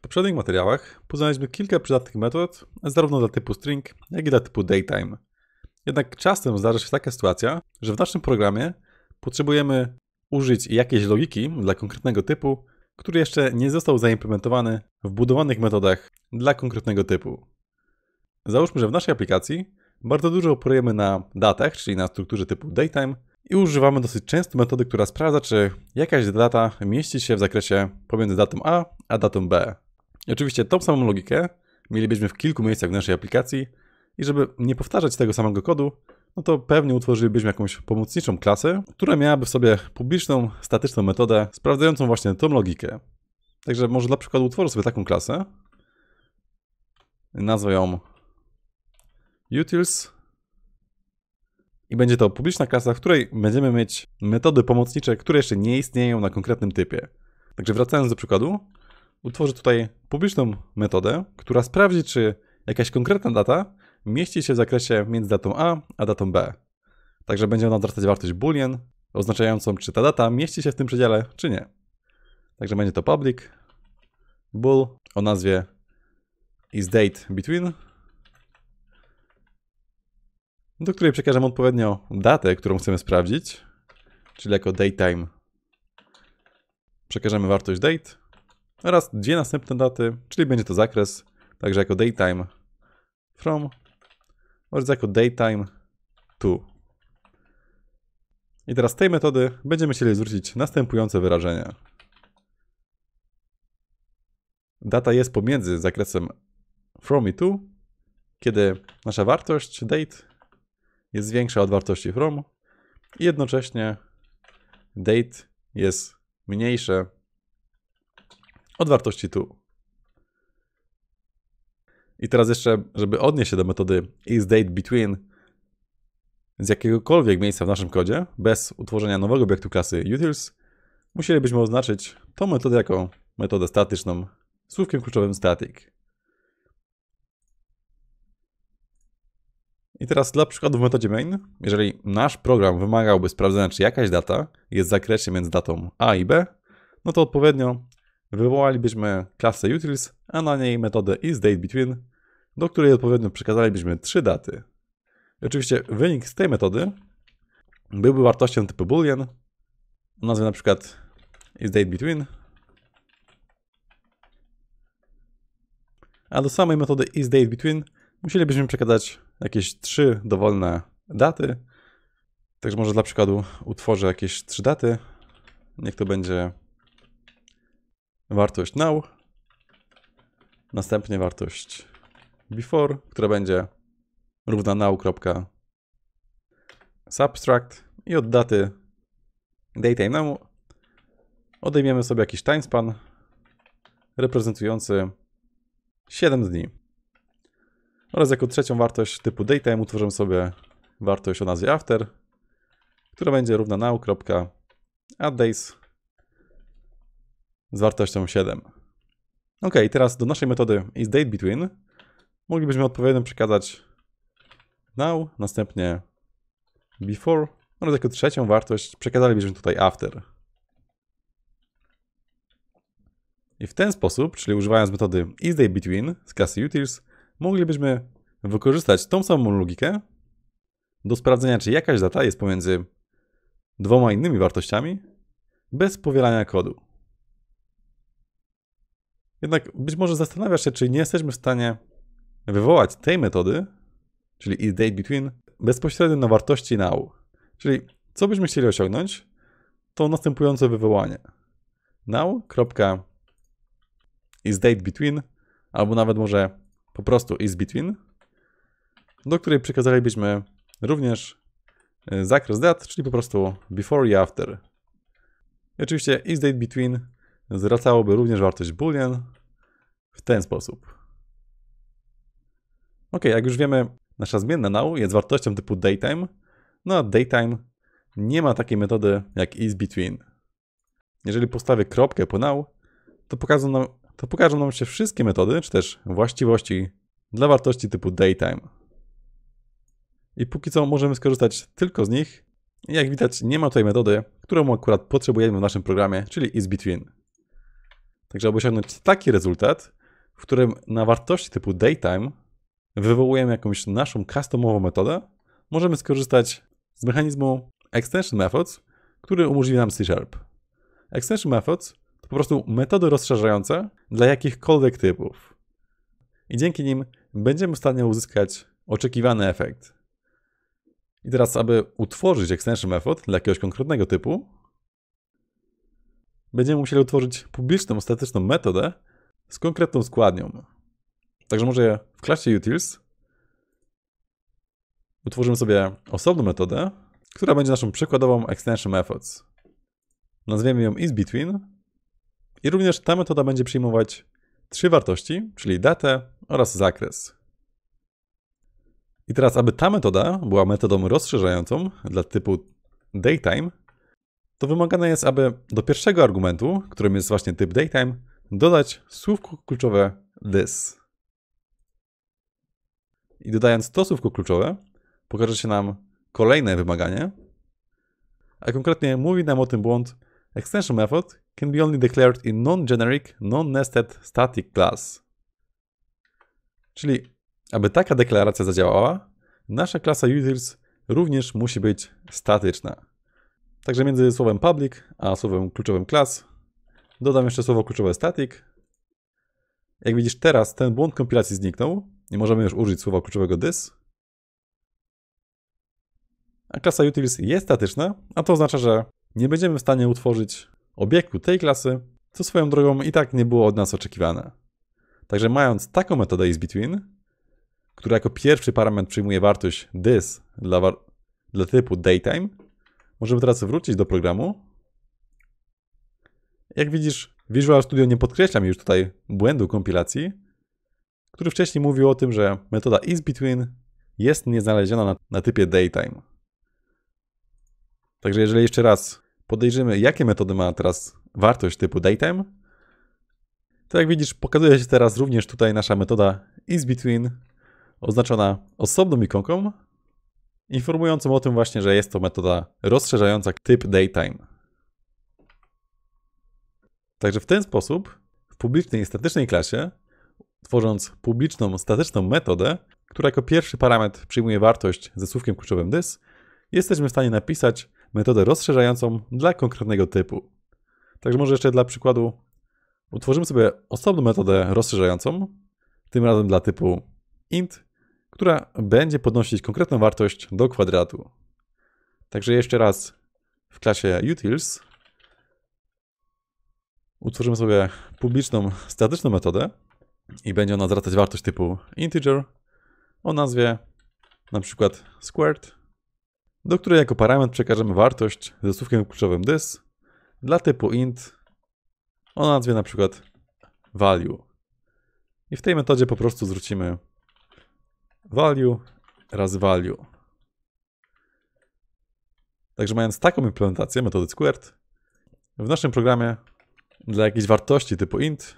W poprzednich materiałach poznaliśmy kilka przydatnych metod, zarówno dla typu string, jak i dla typu datetime. Jednak czasem zdarza się taka sytuacja, że w naszym programie potrzebujemy użyć jakiejś logiki dla konkretnego typu, który jeszcze nie został zaimplementowany w budowanych metodach dla konkretnego typu. Załóżmy, że w naszej aplikacji bardzo dużo operujemy na datach, czyli na strukturze typu datetime i używamy dosyć często metody, która sprawdza, czy jakaś data mieści się w zakresie pomiędzy datą A a datą B. I oczywiście tą samą logikę mielibyśmy w kilku miejscach w naszej aplikacji i żeby nie powtarzać tego samego kodu, no to pewnie utworzylibyśmy jakąś pomocniczą klasę, która miałaby w sobie publiczną, statyczną metodę sprawdzającą właśnie tą logikę. Także może dla przykładu utworzę sobie taką klasę. Nazwę ją utils i będzie to publiczna klasa, w której będziemy mieć metody pomocnicze, które jeszcze nie istnieją na konkretnym typie. Także wracając do przykładu, utworzę tutaj publiczną metodę, która sprawdzi, czy jakaś konkretna data mieści się w zakresie między datą A a datą B. Także będzie ona zwracać wartość boolean, oznaczającą, czy ta data mieści się w tym przedziale, czy nie. Także będzie to public bool o nazwie isDateBetween, do której przekażemy odpowiednio datę, którą chcemy sprawdzić, czyli jako datetime przekażemy wartość date oraz dwie następne daty, czyli będzie to zakres, także jako daytime from oraz jako daytime to. I teraz z tej metody będziemy chcieli zwrócić następujące wyrażenie. Data jest pomiędzy zakresem from i to, kiedy nasza wartość date jest większa od wartości from i jednocześnie date jest mniejsze od wartości tu. I teraz jeszcze, żeby odnieść się do metody isDateBetween z jakiegokolwiek miejsca w naszym kodzie, bez utworzenia nowego obiektu klasy utils, musielibyśmy oznaczyć tą metodę jako metodę statyczną słówkiem kluczowym static. I teraz dla przykładu w metodzie main, jeżeli nasz program wymagałby sprawdzenia, czy jakaś data jest w zakresie między datą a i b, no to odpowiednio wywołalibyśmy klasę utils, a na niej metodę isDateBetween, do której odpowiednio przekazalibyśmy trzy daty. Oczywiście wynik z tej metody byłby wartością typu boolean, nazwę na przykład isDateBetween, a do samej metody isDateBetween musielibyśmy przekazać jakieś trzy dowolne daty. Także może dla przykładu utworzę jakieś trzy daty. Niech to będzie wartość now, następnie wartość before, która będzie równa now.subtract i od daty daytime'emu odejmiemy sobie jakiś timespan reprezentujący 7 dni. Oraz jako trzecią wartość typu daytime utworzymy sobie wartość o nazwie after, która będzie równa now.adddays z wartością 7. Ok, teraz do naszej metody isDateBetween moglibyśmy odpowiednio przekazać now, następnie before oraz jako trzecią wartość przekazalibyśmy tutaj after. I w ten sposób, czyli używając metody isDateBetween z klasy utils, moglibyśmy wykorzystać tą samą logikę do sprawdzenia, czy jakaś data jest pomiędzy dwoma innymi wartościami bez powielania kodu. Jednak być może zastanawiasz się, czy nie jesteśmy w stanie wywołać tej metody, czyli i date between, bezpośrednio na wartości now. Czyli co byśmy chcieli osiągnąć, to następujące wywołanie. Now. Is date between, albo nawet może po prostu is between, do której przekazalibyśmy również y, zakres dat, czyli po prostu before i after. I oczywiście is date between zwracałoby również wartość boolean w ten sposób. Ok, jak już wiemy, nasza zmienna now jest wartością typu daytime, no a daytime nie ma takiej metody jak isBetween. Jeżeli postawię kropkę po now, to pokażą, nam, to pokażą nam się wszystkie metody, czy też właściwości dla wartości typu daytime. I póki co możemy skorzystać tylko z nich. Jak widać, nie ma tutaj metody, którą akurat potrzebujemy w naszym programie, czyli isBetween. Także aby osiągnąć taki rezultat, w którym na wartości typu daytime wywołujemy jakąś naszą customową metodę, możemy skorzystać z mechanizmu extension methods, który umożliwi nam C Sharp. Extension methods to po prostu metody rozszerzające dla jakichkolwiek typów. I dzięki nim będziemy w stanie uzyskać oczekiwany efekt. I teraz, aby utworzyć extension method dla jakiegoś konkretnego typu, będziemy musieli utworzyć publiczną, ostateczną metodę z konkretną składnią. Także może w klasie utils utworzymy sobie osobną metodę, która będzie naszą przykładową extension methods. Nazwiemy ją isBetween i również ta metoda będzie przyjmować trzy wartości, czyli datę oraz zakres. I teraz, aby ta metoda była metodą rozszerzającą dla typu daytime, to wymagane jest, aby do pierwszego argumentu, którym jest właśnie typ daytime, dodać słówko kluczowe this. I dodając to słówko kluczowe, pokaże się nam kolejne wymaganie, a konkretnie mówi nam o tym błąd extension method can be only declared in non-generic, non-nested static class. Czyli, aby taka deklaracja zadziałała, nasza klasa users również musi być statyczna. Także między słowem public a słowem kluczowym class dodam jeszcze słowo kluczowe static. Jak widzisz teraz ten błąd kompilacji zniknął i możemy już użyć słowa kluczowego this. A klasa utils jest statyczna, a to oznacza, że nie będziemy w stanie utworzyć obiektu tej klasy, co swoją drogą i tak nie było od nas oczekiwane. Także mając taką metodę isBetween, która jako pierwszy parametr przyjmuje wartość this dla, dla typu daytime, Możemy teraz wrócić do programu. Jak widzisz, Visual Studio nie podkreśla mi już tutaj błędu kompilacji, który wcześniej mówił o tym, że metoda isBetween jest nieznaleziona na, na typie daytime. Także jeżeli jeszcze raz podejrzymy, jakie metody ma teraz wartość typu daytime, to jak widzisz, pokazuje się teraz również tutaj nasza metoda isBetween oznaczona osobną ikonką, informującą o tym właśnie, że jest to metoda rozszerzająca typ daytime. Także w ten sposób w publicznej i statycznej klasie, tworząc publiczną statyczną metodę, która jako pierwszy parametr przyjmuje wartość ze słówkiem kluczowym dys, jesteśmy w stanie napisać metodę rozszerzającą dla konkretnego typu. Także może jeszcze dla przykładu utworzymy sobie osobną metodę rozszerzającą, tym razem dla typu int która będzie podnosić konkretną wartość do kwadratu. Także jeszcze raz w klasie utils utworzymy sobie publiczną statyczną metodę i będzie ona zwracać wartość typu integer o nazwie na przykład squared, do której jako parametr przekażemy wartość ze słówkiem kluczowym this dla typu int o nazwie na przykład value. I w tej metodzie po prostu zwrócimy value raz value. Także mając taką implementację metody squared, w naszym programie dla jakiejś wartości typu int,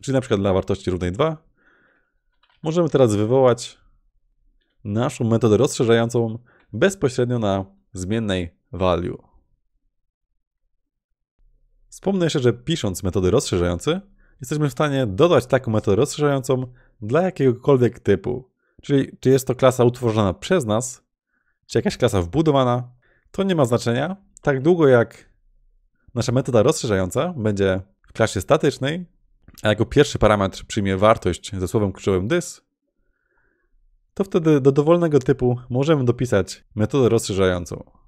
czyli na przykład dla wartości równej 2, możemy teraz wywołać naszą metodę rozszerzającą bezpośrednio na zmiennej value. Wspomnę jeszcze, że pisząc metody rozszerzające, jesteśmy w stanie dodać taką metodę rozszerzającą dla jakiegokolwiek typu, Czyli czy jest to klasa utworzona przez nas, czy jakaś klasa wbudowana, to nie ma znaczenia. Tak długo jak nasza metoda rozszerzająca będzie w klasie statycznej, a jako pierwszy parametr przyjmie wartość ze słowem kluczowym dys, to wtedy do dowolnego typu możemy dopisać metodę rozszerzającą.